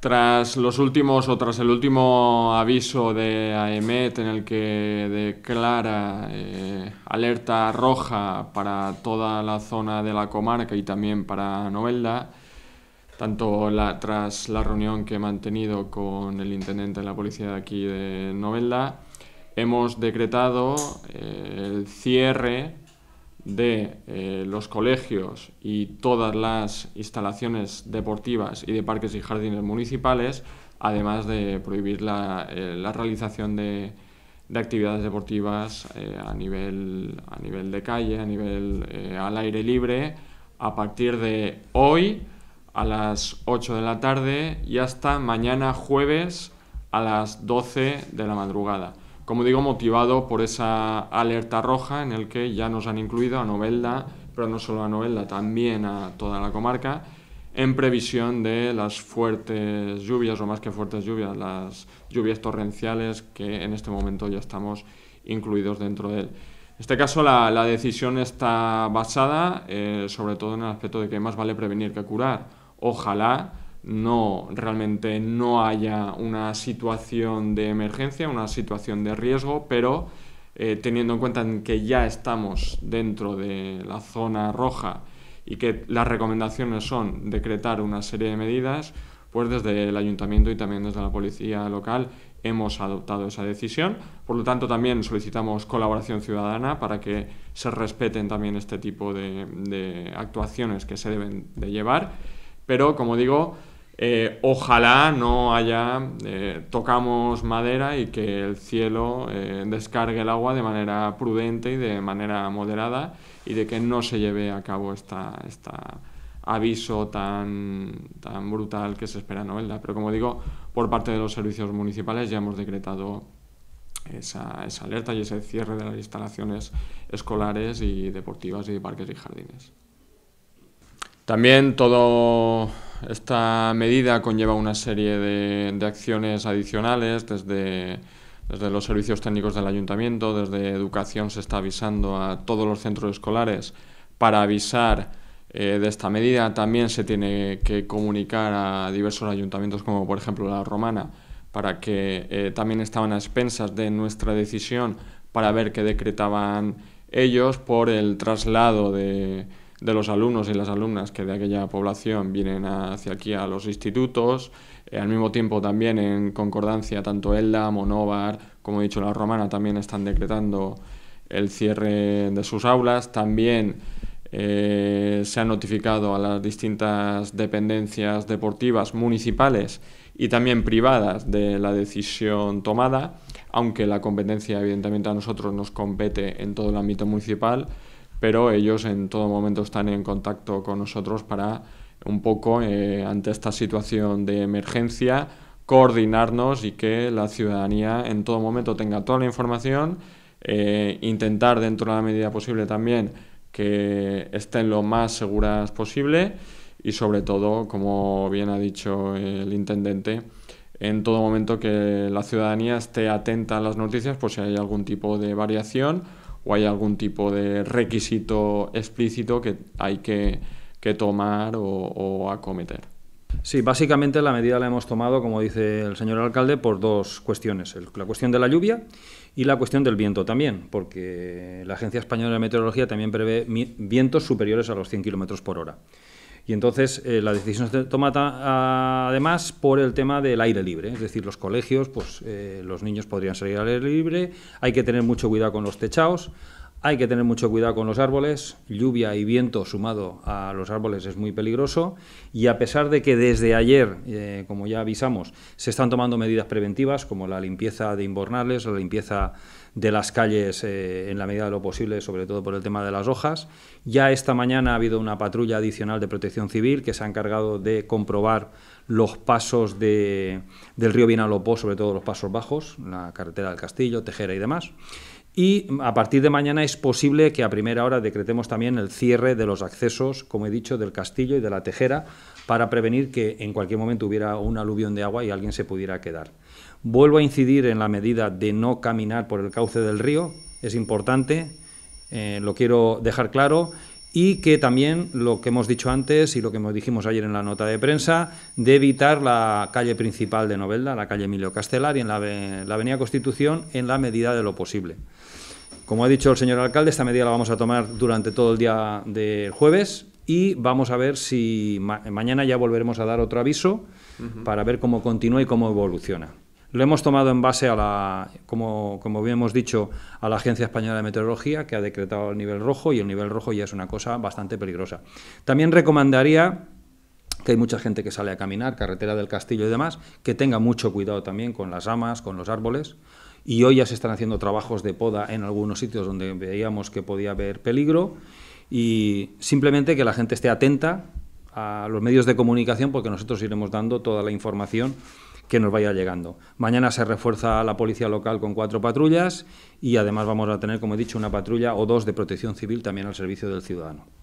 Tras los últimos o tras el último aviso de AEMET en el que declara eh, alerta roja para toda la zona de la comarca y también para Novelda, tanto la, tras la reunión que he mantenido con el intendente de la policía de aquí de Novelda, hemos decretado eh, el cierre de eh, los colegios y todas las instalaciones deportivas y de parques y jardines municipales, además de prohibir la, eh, realización de, actividades deportivas eh, a, nivel, a nivel de calle, a nivel al aire libre, a partir de hoy a las 8 de la tarde y hasta mañana jueves a las 12 de la madrugada como digo, motivado por esa alerta roja en el que ya nos han incluido a Novelda, pero no solo a Novelda, también a toda la comarca, en previsión de las fuertes lluvias, o más que fuertes lluvias, las lluvias torrenciales que en este momento ya estamos incluidos dentro de él. En este caso la, decisión está basada eh, sobre todo en el aspecto de que más vale prevenir que curar. Ojalá no realmente no haya una situación de emergencia, una situación de riesgo, pero eh, teniendo en cuenta que ya estamos dentro de la zona roja y que las recomendaciones son decretar una serie de medidas, pues desde el ayuntamiento y también desde la policía local hemos adoptado esa decisión. Por lo tanto, también solicitamos colaboración ciudadana para que se respeten también este tipo de, de actuaciones que se deben de llevar. Pero, como digo, eh, ojalá no haya, eh, tocamos madera y que el cielo eh, descargue el agua de manera prudente y de manera moderada y de que no se lleve a cabo esta, esta aviso tan, tan brutal que se espera en Pero como digo, por parte de los servicios municipales ya hemos decretado esa, esa alerta y ese cierre de las instalaciones escolares y deportivas y de parques y jardines. También todo esta medida conlleva una serie de, acciones adicionales desde desde los servicios técnicos del ayuntamiento, desde educación se está avisando a todos los centros escolares para avisar eh, de esta medida. También se tiene que comunicar a diversos ayuntamientos, como por ejemplo la romana, para que eh, también estaban a expensas de nuestra decisión para ver qué decretaban ellos por el traslado de, de los alumnos y las alumnas que de aquella población vienen hacia aquí a los institutos. Eh, al mismo tiempo también en concordancia tanto ELDA, Monóvar, como he dicho la Romana también están decretando el cierre de sus aulas. También eh, se ha notificado a las distintas dependencias deportivas municipales y también privadas de la decisión tomada, aunque la competencia evidentemente a nosotros nos compete en todo el ámbito municipal pero ellos en todo momento están en contacto con nosotros para un poco eh, ante esta situación de emergencia coordinarnos y que la ciudadanía en todo momento tenga toda la información, eh, intentar dentro de la medida posible también que estén lo más seguras posible y sobre todo, como bien ha dicho el intendente, en todo momento que la ciudadanía esté atenta a las noticias por si hay algún tipo de variación o hay algún tipo de requisito explícito que hay que, tomar o, o acometer. Sí, básicamente la medida la hemos tomado, como dice el señor alcalde, por dos cuestiones. La cuestión de la lluvia y la cuestión del viento también, porque la Agencia Española de Meteorología también prevé vientos superiores a los 100 km por hora. Y entonces eh, la decisión se toma ah, además por el tema del aire libre, es decir, los colegios, pues eh, los niños podrían salir al aire libre, hay que tener mucho cuidado con los techados, hay que tener mucho cuidado con los árboles, lluvia y viento sumado a los árboles es muy peligroso y a pesar de que desde ayer, eh, como ya avisamos, se están tomando medidas preventivas como la limpieza de inbornales, la limpieza de las calles eh, en la medida de lo posible, sobre todo por el tema de las hojas, ya esta mañana ha habido una patrulla adicional de protección civil que se ha encargado de comprobar los pasos del río Vinalopó, sobre todo los pasos bajos, la carretera del Castillo, Tejera y demás. Y a partir de mañana es posible que a primera hora decretemos también el cierre de los accesos, como he dicho, del castillo y de la tejera para prevenir que en cualquier momento hubiera un aluvión de agua y alguien se pudiera quedar. Vuelvo a incidir en la medida de no caminar por el cauce del río, es importante, eh, lo quiero dejar claro y que también lo que hemos dicho antes y lo que nos dijimos ayer en la nota de prensa, de evitar la calle principal de Novelda, la calle Emilio Castelar y en la, Avenida Constitución en la medida de lo posible. Como ha dicho el señor alcalde, esta medida la vamos a tomar durante todo el día del jueves y vamos a ver si mañana ya volveremos a dar otro aviso para ver cómo continúa y cómo evoluciona. Lo hemos tomado en base a la, como, como bien hemos dicho, a la Agencia Española de Meteorología, que ha decretado el nivel rojo, y el nivel rojo ya es una cosa bastante peligrosa. También recomendaría que hay mucha gente que sale a caminar, carretera del castillo y demás, que tenga mucho cuidado también con las ramas, con los árboles. Y hoy ya se están haciendo trabajos de poda en algunos sitios donde veíamos que podía haber peligro. Y simplemente que la gente esté atenta a los medios de comunicación porque nosotros iremos dando toda la información que nos vaya llegando. Mañana se refuerza la policía local con cuatro patrullas y además vamos a tener, como he dicho, una patrulla o dos de protección civil también al servicio del ciudadano.